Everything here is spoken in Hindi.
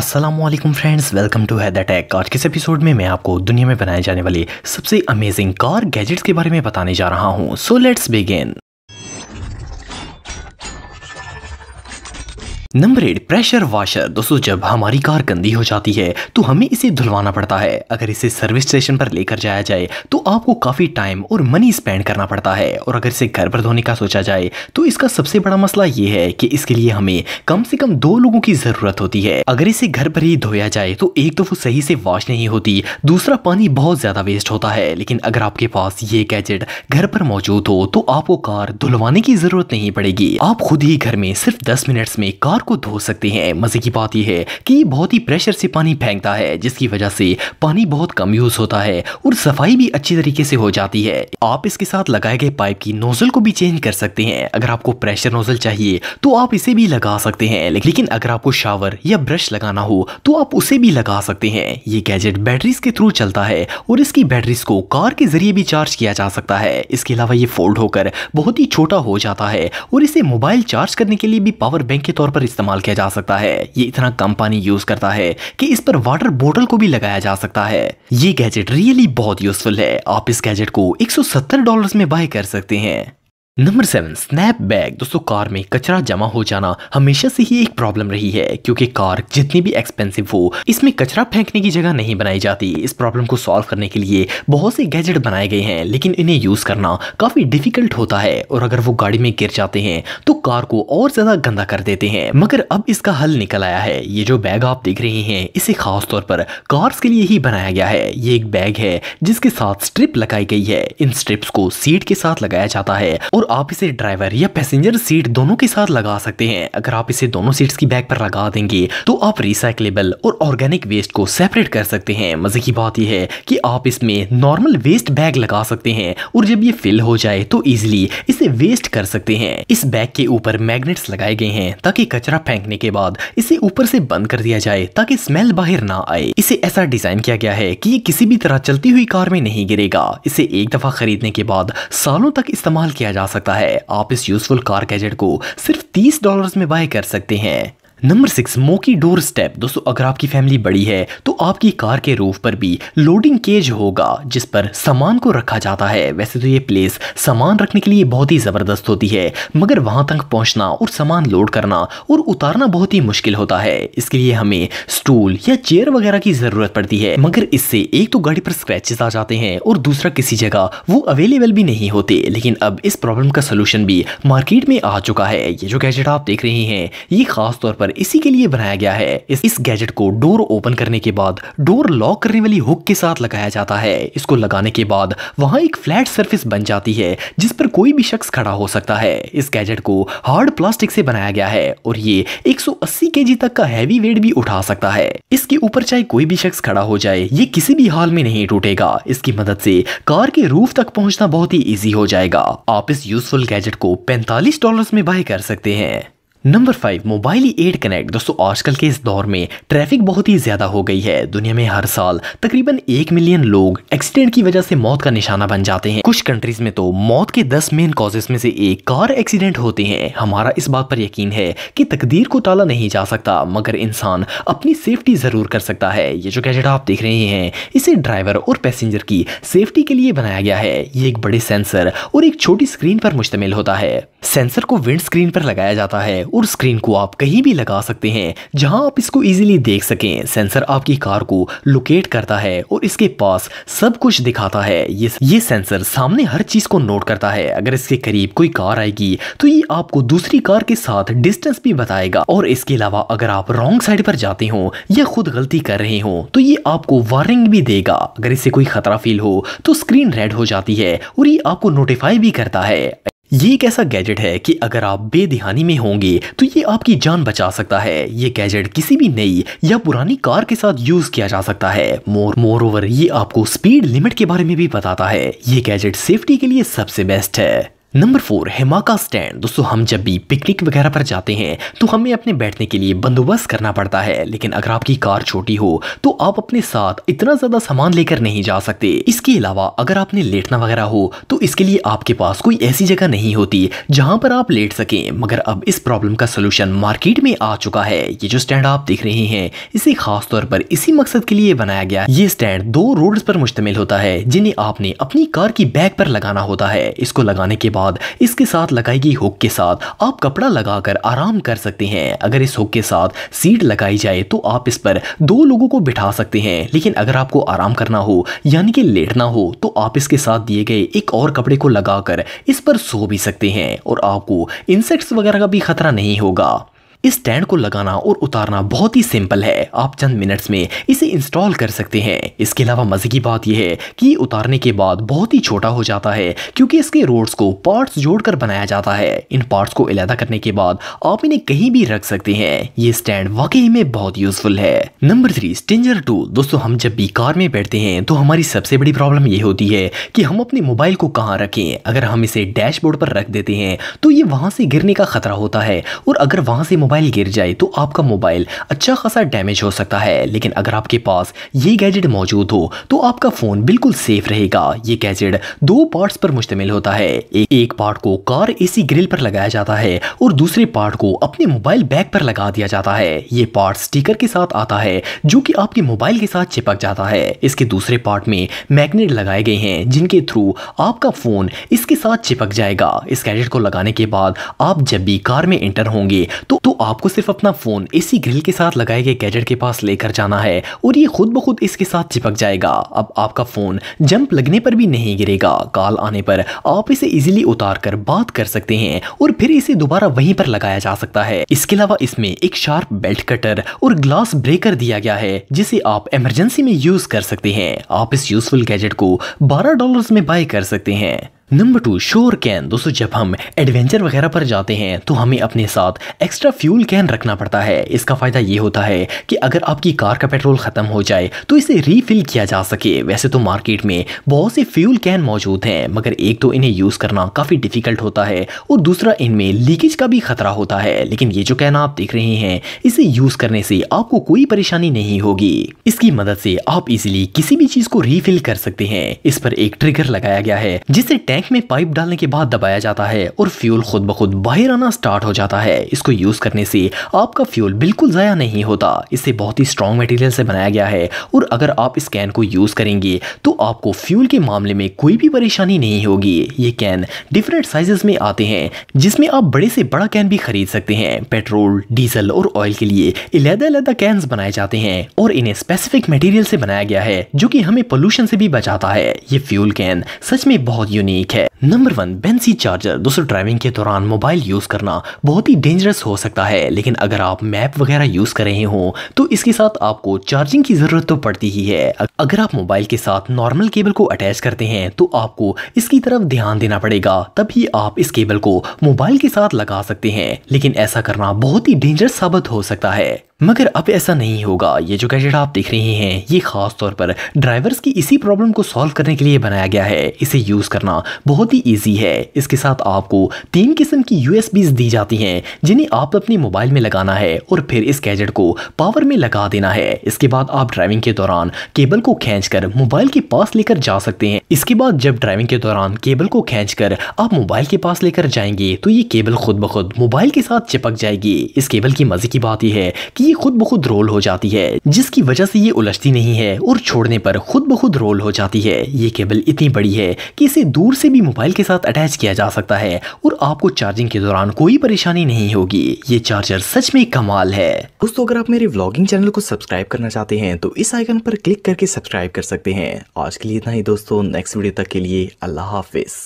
Aslam friends welcome to Haider tech आज के इस एपिसोड में मैं आपको दुनिया में बनाए जाने वाले सबसे अमेजिंग कार गैजेट्स के बारे में बताने जा रहा हूँ so let's begin number eight pressure washer दोस्तों जब हमारी कार गंदी हो जाती है तो हमें इसे धुलवाना पड़ता है अगर इसे सर्विस स्टेशन पर लेकर जाया जाए तो आपको काफ़ी टाइम और मनी स्पेंड करना पड़ता है और अगर इसे घर पर धोने का सोचा जाए तो इसका सबसे बड़ा मसला ये है कि इसके लिए हमें कम से कम दो लोगों की ज़रूरत होती है अगर इसे घर पर ही धोया जाए तो एक तो वो सही से वॉश नहीं होती दूसरा पानी बहुत ज़्यादा वेस्ट होता है लेकिन अगर आपके पास ये गैजेट घर पर मौजूद हो तो आपको कार धुलवाने की ज़रूरत नहीं पड़ेगी आप खुद ही घर में सिर्फ दस मिनट्स में कार कार को धो सकते हैं मज़े की बात यह है कि ये बहुत ही प्रेशर से पानी फेंकता है जिसकी वजह से पानी बहुत कम यूज़ होता है और सफाई भी अच्छी तरीके से हो जाती है आप इसके साथ लगाए गए पाइप की नोजल को भी चेंज कर सकते हैं अगर आपको प्रेशर नोजल चाहिए तो आप इसे भी लगा सकते हैं लेकिन अगर आपको शावर या ब्रश लगाना हो तो आप उसे भी लगा सकते हैं ये गैजेट बैटरीज के थ्रू चलता है और इसकी बैटरीज को कार के जरिए भी चार्ज किया जा सकता है इसके अलावा ये फोल्ड होकर बहुत ही छोटा हो जाता है और इसे मोबाइल चार्ज करने के लिए भी पावर बैंक के तौर पर इस्तेमाल किया जा सकता है ये इतना कम पानी यूज करता है कि इस पर वाटर बोटल को भी लगाया जा सकता है ये गैजेट रियली बहुत यूजफुल है आप इस गैजेट को 170 डॉलर्स में बाय कर सकते हैं नंबर सेवन स्नैप बैग दोस्तों कार में कचरा जमा हो जाना हमेशा से ही एक प्रॉब्लम रही है क्योंकि कार जितनी भी एक्सपेंसिव हो इसमें कचरा फेंकने की जगह नहीं बनाई जाती इस प्रॉब्लम को सॉल्व करने के लिए बहुत से गैजेट बनाए गए हैं लेकिन इन्हें यूज करना काफी डिफिकल्ट होता है और अगर वो गाड़ी में गिर जाते हैं तो कार को और ज्यादा गंदा कर देते हैं मगर अब इसका हल निकल आया है ये जो बैग आप देख रहे हैं इसे खास तौर पर कार्स के लिए ही बनाया गया है ये एक बैग है जिसके साथ स्ट्रिप लगाई गई है इन स्ट्रिप्स को सीट के साथ लगाया जाता है और और आप इसे ड्राइवर या पैसेंजर सीट दोनों के साथ लगा सकते हैं अगर आप इसे दोनों सीट्स की बैग पर लगा देंगे तो आप रिसाइकलेबल और ऑर्गेनिक वेस्ट को सेपरेट कर सकते हैं मजे की बात यह है कि आप इसमें नॉर्मल वेस्ट बैग लगा सकते हैं और जब ये फिल हो जाए तो इजिली इसे वेस्ट कर सकते हैं इस बैग के ऊपर मैग्नेट्स लगाए गए हैं ताकि कचरा फेंकने के बाद इसे ऊपर से बंद कर दिया जाए ताकि स्मेल बाहर ना आए इसे ऐसा डिजाइन किया गया है कि ये किसी भी तरह चलती हुई कार में नहीं गिरेगा इसे एक दफा खरीदने के बाद सालों तक इस्तेमाल किया जा सकता है आप इस यूजफुल कार गैजेट को सिर्फ तीस डॉलर में बाय कर सकते हैं नंबर सिक्स मोकी डोर स्टेप दोस्तों अगर आपकी फैमिली बड़ी है तो आपकी कार के रूफ पर भी लोडिंग केज होगा जिस पर सामान को रखा जाता है वैसे तो ये प्लेस सामान रखने के लिए बहुत ही ज़बरदस्त होती है मगर वहाँ तक पहुँचना और सामान लोड करना और उतारना बहुत ही मुश्किल होता है इसके लिए हमें स्टूल या चेयर वगैरह की ज़रूरत पड़ती है मगर इससे एक तो गाड़ी पर स्क्रैचेस आ जाते हैं और दूसरा किसी जगह वो अवेलेबल भी नहीं होते लेकिन अब इस प्रॉब्लम का सोल्यूशन भी मार्केट में आ चुका है ये जो गैजेट आप देख रहे हैं ये खासतौर पर पर इसी के लिए बनाया गया है इस, इस गैजेट को डोर ओपन करने के बाद डोर लॉक करने वाली हुक के साथ लगाया जाता है इसको लगाने के बाद वहां एक फ्लैट सरफेस बन जाती है जिस पर कोई भी शख्स खड़ा हो सकता है इस गैजेट को हार्ड प्लास्टिक से बनाया गया है और ये 180 केजी तक का हैवी वेट भी उठा सकता है इसके ऊपर चाहे कोई भी शख्स खड़ा हो जाए ये किसी भी हाल में नहीं टूटेगा इसकी मदद से कार के रूफ तक पहुंचना बहुत ही इजी हो जाएगा आप इस यूजफुल गैजेट को 45 डॉलर्स में बाय कर सकते हैं number five mobile ad connect दोस्तों आजकल के इस दौर में ट्रैफिक बहुत ही ज़्यादा हो गई है दुनिया में हर साल तकरीबन एक मिलियन लोग एक्सीडेंट की वजह से मौत का निशाना बन जाते हैं कुछ कंट्रीज में तो मौत के दस मेन कॉजेज में से एक कार एक्सीडेंट होते हैं हमारा इस बात पर यकीन है कि तकदीर को टाला नहीं जा सकता मगर इंसान अपनी सेफ्टी ज़रूर कर सकता है ये जो गैजेट आप देख रहे हैं इसे ड्राइवर और पैसेंजर की सेफ्टी के लिए बनाया गया है ये एक बड़े सेंसर और एक छोटी स्क्रीन पर मुश्तमिल होता है सेंसर को विंड स्क्रीन पर लगाया जाता है और स्क्रीन को आप कहीं भी लगा सकते हैं जहां आप इसको इजीली देख सकें सेंसर आपकी कार को लोकेट करता है और इसके पास सब कुछ दिखाता है ये ये सेंसर सामने हर चीज को नोट करता है अगर इसके करीब कोई कार आएगी तो ये आपको दूसरी कार के साथ डिस्टेंस भी बताएगा और इसके अलावा अगर आप रॉन्ग साइड पर जाते हो या खुद गलती कर रहे हो तो ये आपको वार्निंग भी देगा अगर इससे कोई खतरा फील हो तो स्क्रीन रेड हो जाती है और ये आपको नोटिफाई भी करता है ये एक ऐसा गैजेट है कि अगर आप बेदिहानी में होंगे तो ये आपकी जान बचा सकता है ये गैजेट किसी भी नई या पुरानी कार के साथ यूज किया जा सकता है मोर मोर ओवर ये आपको स्पीड लिमिट के बारे में भी बताता है ये गैजेट सेफ्टी के लिए सबसे बेस्ट है नंबर फोर हेमाका स्टैंड दोस्तों हम जब भी पिकनिक वगैरह पर जाते हैं तो हमें अपने बैठने के लिए बंदोबस्त करना पड़ता है लेकिन अगर आपकी कार छोटी हो तो आप अपने साथ इतना ज़्यादा सामान लेकर नहीं जा सकते इसके अलावा अगर आपने लेटना वगैरह हो तो इसके लिए आपके पास कोई ऐसी जगह नहीं होती जहाँ पर आप लेट सके मगर अब इस प्रॉब्लम का सोल्यूशन मार्केट में आ चुका है ये जो स्टैंड आप देख रहे हैं इसे खासतौर पर इसी मकसद के लिए बनाया गया ये स्टैंड दो रोड पर मुश्तमिल होता है जिन्हें आपने अपनी कार की बैग पर लगाना होता है इसको लगाने के बाद बाद इसके साथ लगाई गई हुक के साथ आप कपड़ा लगाकर आराम कर सकते हैं अगर इस हुक के साथ सीट लगाई जाए तो आप इस पर दो लोगों को बिठा सकते हैं लेकिन अगर आपको आराम करना हो यानी कि लेटना हो तो आप इसके साथ दिए गए एक और कपड़े को लगाकर इस पर सो भी सकते हैं और आपको इंसेक्ट्स वगैरह का भी खतरा नहीं होगा इस स्टैंड को लगाना और उतारना बहुत ही सिंपल है आप चंद मिनट्स में इसे इंस्टॉल कर सकते हैं इसके अलावा मजे की बात यह है कि उतारने के बाद बहुत ही छोटा हो जाता है क्योंकि इसके रोड्स को पार्ट्स जोड़कर बनाया जाता है इन पार्ट्स को इलादा करने के बाद आप इन्हें कहीं भी रख सकते हैं ये स्टैंड वाकई में बहुत यूजफुल है नंबर थ्री स्टेंजर टू दोस्तों हम जब भी कार में बैठते हैं तो हमारी सबसे बड़ी प्रॉब्लम ये होती है कि हम अपने मोबाइल को कहाँ रखें अगर हम इसे डैशबोर्ड पर रख देते हैं तो ये वहां से गिरने का खतरा होता है और अगर वहां से मोबाइल गिर जाए तो आपका मोबाइल अच्छा खासा डैमेज हो सकता है लेकिन अगर आपके पास ये गैजेट मौजूद हो तो आपका फ़ोन बिल्कुल सेफ रहेगा ये गैजेट दो पार्ट्स पर मुश्तमिल होता है ए एक पार्ट को कार एसी ग्रिल पर लगाया जाता है और दूसरे पार्ट को अपने मोबाइल बैग पर लगा दिया जाता है ये पार्ट स्टीकर के साथ आता है जो की आपके मोबाइल के साथ चिपक जाता है इसके दूसरे पार्ट में मैग्नेट लगाए गए हैं जिनके थ्रू आपका फ़ोन इसके साथ चिपक जाएगा इस गैजेट को लगाने के बाद आप जब भी कार में इंटर होंगे तो, तो आपको सिर्फ अपना फ़ोन इसी ग्रिल के साथ लगाए गए गैजेट के पास लेकर जाना है और ये खुद ब खुद इसके साथ चिपक जाएगा अब आपका फ़ोन जंप लगने पर भी नहीं गिरेगा काल आने पर आप इसे इजीली उतार कर बात कर सकते हैं और फिर इसे दोबारा वहीं पर लगाया जा सकता है इसके अलावा इसमें एक शार्प बेल्ट कटर और ग्लास ब्रेकर दिया गया है जिसे आप इमरजेंसी में यूज कर सकते हैं आप इस यूजफुल गैजेट को बारह डॉलर में बाय कर सकते हैं नंबर टू शोर कैन दोस्तों जब हम एडवेंचर वगैरह पर जाते हैं तो हमें अपने साथ एक्स्ट्रा फ्यूल कैन रखना पड़ता है इसका फ़ायदा ये होता है कि अगर आपकी कार का पेट्रोल ख़त्म हो जाए तो इसे रीफिल किया जा सके वैसे तो मार्केट में बहुत से फ्यूल कैन मौजूद हैं मगर एक तो इन्हें यूज़ करना काफ़ी डिफ़िकल्ट होता है और दूसरा इनमें लीकेज का भी ख़तरा होता है लेकिन ये जो कैन आप देख रहे हैं इसे यूज़ करने से आपको कोई परेशानी नहीं होगी इसकी मदद से आप इजिली किसी भी चीज़ को रीफिल कर सकते हैं इस पर एक ट्रिगर लगाया गया है जिससे टैंक टैंक में पाइप डालने के बाद दबाया जाता है और फ्यूल खुद ब खुद बाहर आना स्टार्ट हो जाता है इसको यूज करने से आपका फ्यूल बिल्कुल जया नहीं होता इसे बहुत ही स्ट्रॉन्ग मटेरियल से बनाया गया है और अगर आप इस कैन को यूज़ करेंगे तो आपको फ्यूल के मामले में कोई भी परेशानी नहीं होगी ये कैन डिफरेंट साइजेस में आते हैं जिसमें आप बड़े से बड़ा कैन भी खरीद सकते हैं पेट्रोल डीजल और ऑयल के लिए इलेदा अलहदा कैन बनाए जाते हैं और इन्हें स्पेसिफिक मटेरियल से बनाया गया है जो कि हमें पोल्यूशन से भी बचाता है ये फ्यूल कैन सच में बहुत यूनिक एक है नंबर वन बेंसी चार्जर दोस्तों ड्राइविंग के दौरान मोबाइल यूज करना बहुत ही डेंजरस हो सकता है लेकिन अगर आप मैप वगैरह यूज कर रहे हो तो इसके साथ आपको चार्जिंग की जरूरत तो पड़ती ही है अगर आप मोबाइल के साथ नॉर्मल केबल को अटैच करते हैं तो आपको इसकी तरफ ध्यान देना पड़ेगा तभी आप इस केबल को मोबाइल के साथ लगा सकते हैं लेकिन ऐसा करना बहुत ही डेंजरस साबित हो सकता है मगर अब ऐसा नहीं होगा ये जो गैजेट आप देख रहे हैं ये खास तौर पर ड्राइवर्स की इसी प्रॉब्लम को सॉल्व करने के लिए बनाया गया है इसे यूज़ करना बहुत ही ईजी है इसके साथ आपको तीन किस्म की यू दी जाती हैं जिन्हें आप अपने मोबाइल में लगाना है और फिर इस गैजेट को पावर में लगा देना है इसके बाद आप ड्राइविंग के दौरान केबल को खेच मोबाइल के पास लेकर जा सकते हैं इसके बाद जब ड्राइविंग के दौरान केबल को खेच आप मोबाइल के पास लेकर जाएंगे तो ये केबल खुद ब खुद मोबाइल के साथ चिपक जाएगी इस केबल की मजे की बात यह है कि ये खुद ब खुद रोल हो जाती है जिसकी वजह से ये उलझती नहीं है और छोड़ने पर खुद ब खुद रोल हो जाती है ये केबल इतनी बड़ी है कि इसे दूर से भी मोबाइल के साथ अटैच किया जा सकता है और आपको चार्जिंग के दौरान कोई परेशानी नहीं होगी ये चार्जर सच में कमाल है दोस्तों अगर आप मेरे व्लॉगिंग चैनल को सब्सक्राइब करना चाहते हैं तो इस आइकन पर क्लिक करके सब्सक्राइब कर सकते हैं आज के लिए इतना ही दोस्तों नेक्स्ट वीडियो तक के लिए अल्लाह हाफिज